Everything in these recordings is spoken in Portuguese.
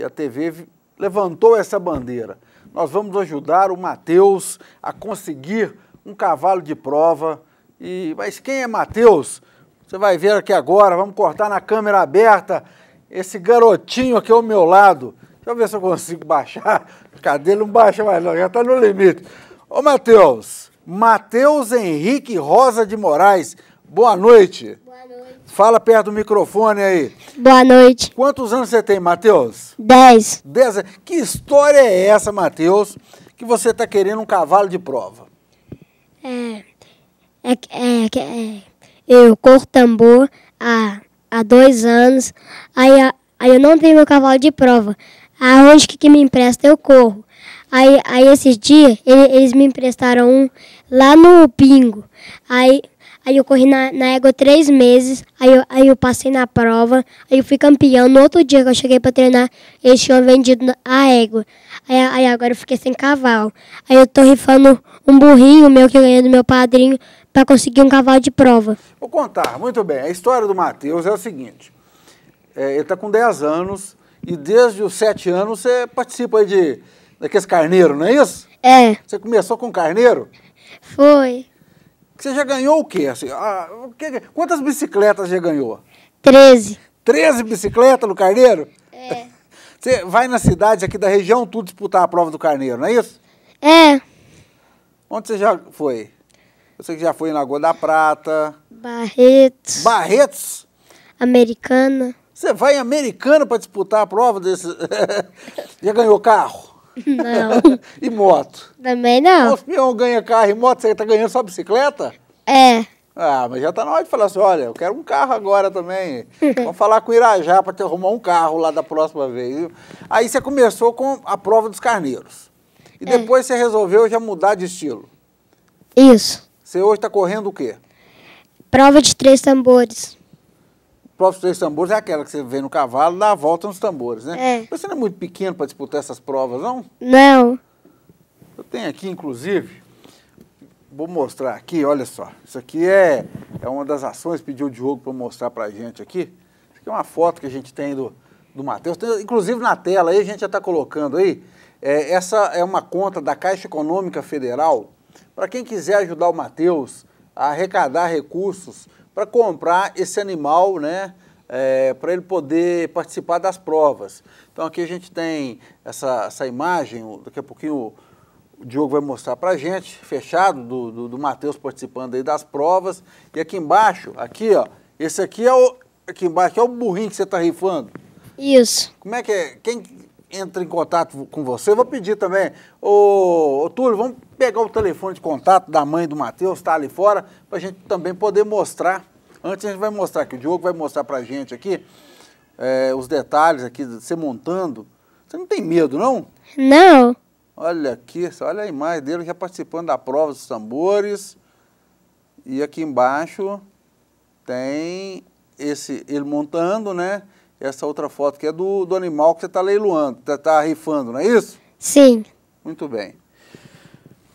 e a TV levantou essa bandeira. Nós vamos ajudar o Matheus a conseguir um cavalo de prova. E mas quem é Matheus? Você vai ver aqui agora, vamos cortar na câmera aberta esse garotinho aqui ao meu lado. Deixa eu ver se eu consigo baixar. Cadê ele? Não baixa mais não, já está no limite. Ô Matheus, Matheus Henrique Rosa de Moraes, boa noite. Boa noite. Fala perto do microfone aí. Boa noite. Quantos anos você tem, Matheus? Dez. Dez. Que história é essa, Matheus, que você está querendo um cavalo de prova? É, é, é, é, é eu corro tambor há, há dois anos, aí, aí eu não tenho meu cavalo de prova. Aonde que, que me empresta eu corro. Aí, aí esses dias eles me emprestaram um lá no Pingo. Aí, Aí eu corri na, na égua três meses, aí eu, aí eu passei na prova, aí eu fui campeão. No outro dia que eu cheguei para treinar, eles tinham vendido a égua. Aí, aí agora eu fiquei sem cavalo. Aí eu tô rifando um burrinho meu que eu ganhei do meu padrinho para conseguir um cavalo de prova. Vou contar, muito bem. A história do Matheus é o seguinte. É, ele está com 10 anos e desde os 7 anos você participa de daqueles carneiros, não é isso? É. Você começou com carneiro? Foi. Você já ganhou o quê? Assim, a, ah, quantas bicicletas já ganhou? Treze. Treze bicicletas no Carneiro? É. Você vai nas cidades aqui da região tudo disputar a prova do Carneiro, não é isso? É. Onde você já foi? Você que já foi na Lagoa da Prata. Barretos. Barretos? Americana. Você vai em Americana para disputar a prova desse. já ganhou carro? Não. e moto? Também não. Os peão ganha carro e moto, você tá ganhando só bicicleta? É. Ah, mas já tá na hora de falar assim, olha, eu quero um carro agora também. Vamos falar com o Irajá para te arrumar um carro lá da próxima vez. Aí você começou com a prova dos carneiros. E é. depois você resolveu já mudar de estilo. Isso. Você hoje está correndo o quê? Prova de três tambores próprios três tambores é aquela que você vê no cavalo, dá a volta nos tambores, né? É. Você não é muito pequeno para disputar essas provas, não? Não. Eu tenho aqui, inclusive, vou mostrar aqui, olha só. Isso aqui é, é uma das ações, pediu o Diogo para mostrar para a gente aqui. Isso aqui é uma foto que a gente tem do, do Matheus. Inclusive na tela aí, a gente já está colocando aí. É, essa é uma conta da Caixa Econômica Federal. Para quem quiser ajudar o Matheus a arrecadar recursos para comprar esse animal, né? É, para ele poder participar das provas. Então aqui a gente tem essa, essa imagem, daqui a pouquinho o Diogo vai mostrar para a gente, fechado, do, do, do Matheus participando aí das provas. E aqui embaixo, aqui ó, esse aqui é o, aqui embaixo é o burrinho que você está rifando. Isso. Como é que é? Quem entra em contato com você, eu vou pedir também, ô, ô Túlio, vamos pegar o telefone de contato da mãe do Matheus, está ali fora, para a gente também poder mostrar Antes a gente vai mostrar aqui, o Diogo vai mostrar para a gente aqui é, os detalhes aqui de você montando. Você não tem medo, não? Não. Olha aqui, olha a imagem dele já participando da prova dos tambores. E aqui embaixo tem esse ele montando, né? Essa outra foto que é do, do animal que você está leiloando, está tá rifando, não é isso? Sim. Muito bem.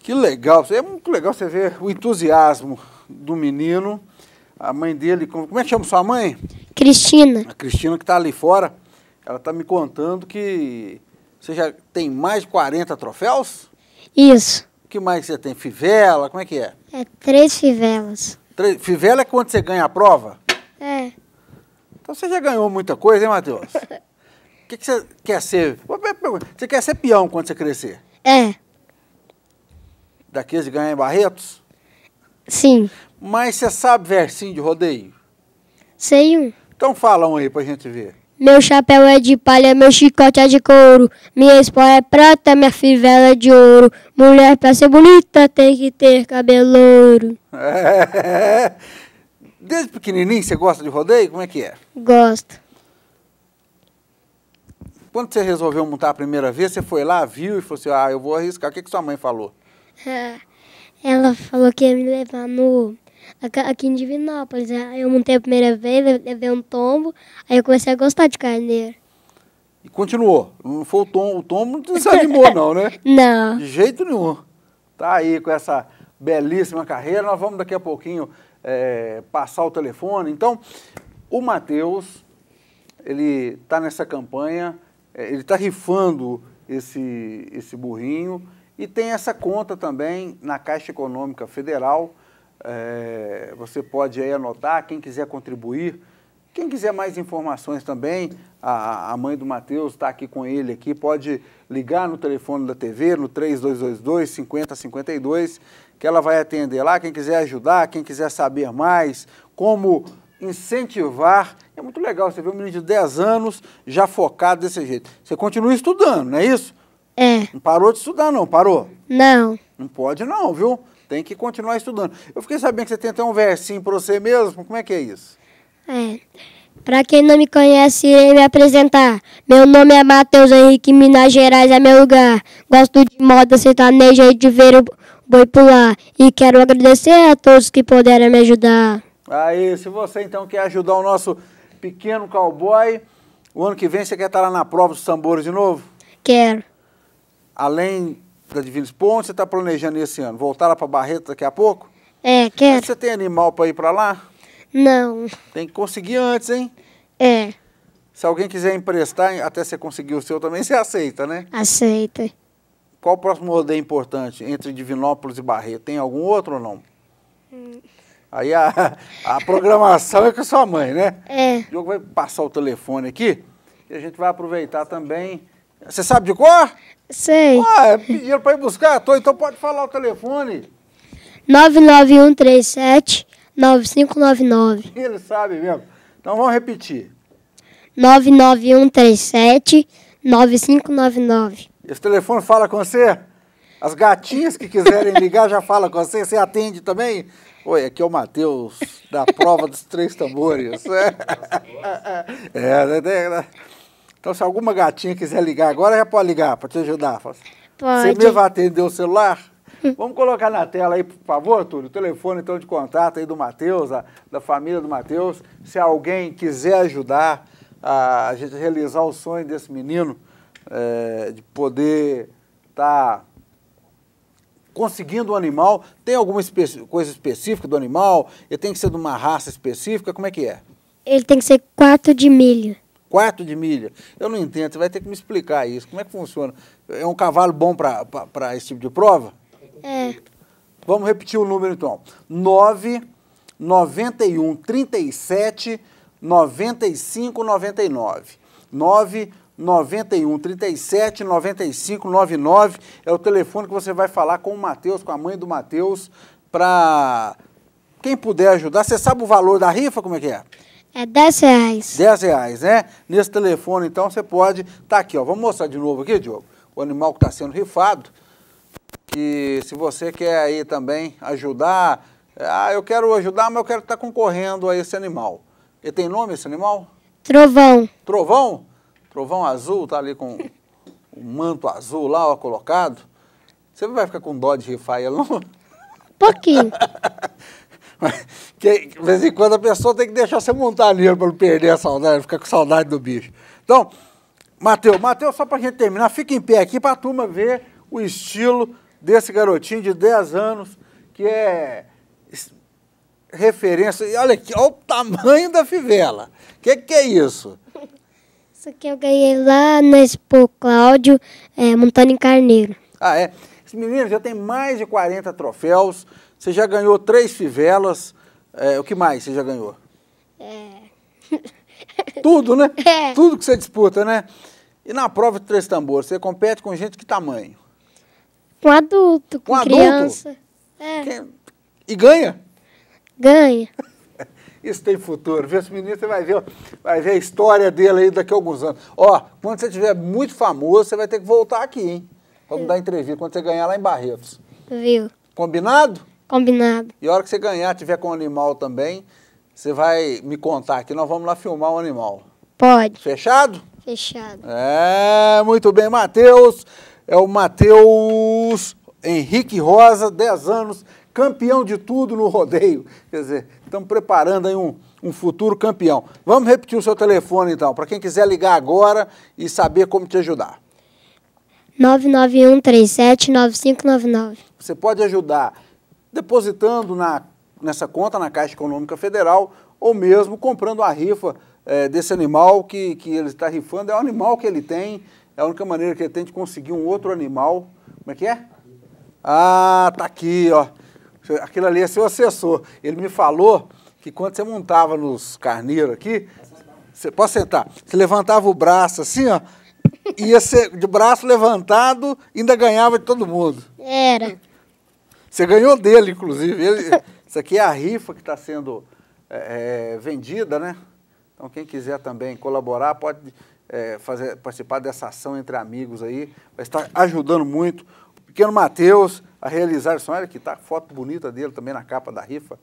Que legal, é muito legal você ver o entusiasmo do menino a mãe dele, como é que chama sua mãe? Cristina. A Cristina que está ali fora, ela está me contando que você já tem mais de 40 troféus? Isso. O que mais você tem? Fivela? Como é que é? É três fivelas. Três, fivela é quando você ganha a prova? É. Então você já ganhou muita coisa, hein, Matheus? O que, que você quer ser? Você quer ser peão quando você crescer? É. Daqueles que ganham em Barretos? Sim. Mas você sabe versinho de rodeio? Sei um. Então fala um aí pra gente ver. Meu chapéu é de palha, meu chicote é de couro, minha esposa é prata, minha fivela é de ouro. Mulher pra ser bonita tem que ter cabelo louro. É. Desde pequenininho você gosta de rodeio? Como é que é? Gosto. Quando você resolveu montar a primeira vez, você foi lá, viu e falou assim, ah, eu vou arriscar. O que, que sua mãe falou? É. Ela falou que ia me levar no aqui em Divinópolis. Eu montei a primeira vez, levei um tombo, aí eu comecei a gostar de carneiro. E continuou. Não foi o tombo, o tombo não desanimou não, né? não. De jeito nenhum. Tá aí com essa belíssima carreira. Nós vamos daqui a pouquinho é, passar o telefone. Então, o Matheus, ele está nessa campanha, é, ele está rifando esse, esse burrinho e tem essa conta também na Caixa Econômica Federal. É, você pode aí anotar, quem quiser contribuir. Quem quiser mais informações também, a, a mãe do Matheus está aqui com ele aqui, pode ligar no telefone da TV, no 3222 5052, que ela vai atender lá. Quem quiser ajudar, quem quiser saber mais, como incentivar. É muito legal você ver um menino de 10 anos já focado desse jeito. Você continua estudando, não é isso? É. Não parou de estudar, não, parou? Não. Não pode, não, viu? Tem que continuar estudando. Eu fiquei sabendo que você tem até um versinho pra você mesmo. Como é que é isso? É. Pra quem não me conhece, irei me apresentar. Meu nome é Matheus Henrique, Minas Gerais é meu lugar. Gosto de moda sertaneja e de ver o boi pular. E quero agradecer a todos que puderam me ajudar. Aí, se você então quer ajudar o nosso pequeno cowboy, o ano que vem você quer estar lá na prova dos tambores de novo? Quero além da Divinos Pontes, você está planejando esse ano? Voltar lá para Barreto daqui a pouco? É, quero. Mas você tem animal para ir para lá? Não. Tem que conseguir antes, hein? É. Se alguém quiser emprestar, até você conseguir o seu também, você aceita, né? Aceita. Qual o próximo rodeio importante entre Divinópolis e Barreto? Tem algum outro ou não? Hum. Aí a, a programação é com a sua mãe, né? É. O Diogo vai passar o telefone aqui e a gente vai aproveitar também. Você sabe de cor? Sei. Ah, pediram para ir buscar? Tô, então pode falar o telefone. 99137 9599. Ele sabe mesmo. Então vamos repetir. 99137 9599. Esse telefone fala com você? As gatinhas que quiserem ligar já fala com você, você atende também? Oi, aqui é o Matheus, da prova dos três tambores. é, é, é, é. Então, se alguma gatinha quiser ligar agora, já pode ligar para te ajudar. Assim, pode. Você mesmo atendeu o celular? Hum. Vamos colocar na tela aí, por favor, Túlio, o telefone então de contato aí do Matheus, da família do Matheus. Se alguém quiser ajudar a, a gente a realizar o sonho desse menino, é, de poder estar tá conseguindo o um animal, tem alguma espe coisa específica do animal? Ele tem que ser de uma raça específica? Como é que é? Ele tem que ser quarto de milho quarto de milha. Eu não entendo, você vai ter que me explicar isso. Como é que funciona? É um cavalo bom para esse tipo de prova? É. Vamos repetir o número então. 9, 91, 37, 95, 99. 9, 91, 37, 95, 99 é o telefone que você vai falar com o Matheus, com a mãe do Matheus, para quem puder ajudar. Você sabe o valor da rifa, como é que é? É 10 reais. 10 reais, né? Nesse telefone, então, você pode... Tá aqui, ó. Vamos mostrar de novo aqui, Diogo. O animal que está sendo rifado. Que se você quer aí também ajudar... É, ah, eu quero ajudar, mas eu quero estar tá concorrendo a esse animal. Ele tem nome, esse animal? Trovão. Trovão? Trovão azul, tá ali com o manto azul lá, ó, colocado. Você não vai ficar com dó de rifar ele, não? Pouquinho. que de vez em quando a pessoa tem que deixar você montar nele para não perder a saudade, ficar com saudade do bicho. Então, Matheus, Mateus, só para a gente terminar, fica em pé aqui para a turma ver o estilo desse garotinho de 10 anos, que é referência. E olha aqui, olha o tamanho da fivela. O que, que é isso? Isso aqui eu ganhei lá na Expo Cláudio, é, montando em Carneiro. Ah, é? Esse menino já tem mais de 40 troféus, você já ganhou três fivelas, é, o que mais você já ganhou? É. Tudo, né? É. Tudo que você disputa, né? E na prova de três tambores, você compete com gente que tamanho? Com adulto, com, criança. Adulto? É. Quem... E ganha? Ganha. Isso tem futuro. Vê esse menino, você vai ver, vai ver a história dele aí daqui a alguns anos. Ó, quando você estiver muito famoso, você vai ter que voltar aqui, hein? Vamos é. dar entrevista quando você ganhar lá em Barretos. Viu? Combinado? Combinado. E a hora que você ganhar, tiver com o animal também, você vai me contar que nós vamos lá filmar o animal. Pode. Fechado? Fechado. É, muito bem, Matheus. É o Matheus Henrique Rosa, 10 anos, campeão de tudo no rodeio. Quer dizer, estamos preparando aí um, um futuro campeão. Vamos repetir o seu telefone então, para quem quiser ligar agora e saber como te ajudar. 991379599. Você pode ajudar depositando na, nessa conta na Caixa Econômica Federal ou mesmo comprando a rifa é, desse animal que, que ele está rifando. É o animal que ele tem, é a única maneira que ele tem de conseguir um outro animal. Como é que é? Ah, tá aqui, ó. Aquilo ali é seu assessor. Ele me falou que quando você montava nos carneiros aqui, você pode sentar, você levantava o braço assim, ó, ia ser de braço levantado, ainda ganhava de todo mundo. Era. Você ganhou dele, inclusive. Ele, isso aqui é a rifa que está sendo é, é, vendida, né? Então, quem quiser também colaborar, pode é, fazer, participar dessa ação entre amigos aí. Vai estar ajudando muito o pequeno Matheus a realizar isso. Olha que tá foto bonita dele também na capa da rifa.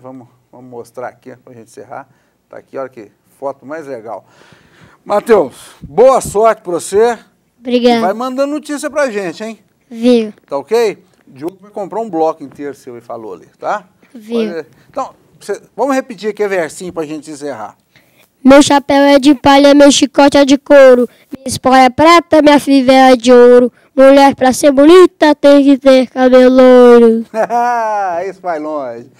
Vamos, vamos mostrar aqui para a gente encerrar. Está aqui, olha que foto mais legal. Matheus, boa sorte para você. Obrigado. vai mandando notícia para gente, hein? Viu. Tá ok? Diogo vai comprar um bloco inteiro seu e falou ali, tá? Viu. Então, vamos repetir aqui a versinho pra gente encerrar. Meu chapéu é de palha, meu chicote é de couro, minha espora é prata, minha fivela é de ouro. Mulher pra ser bonita tem que ter cabelo loiro. Isso vai longe.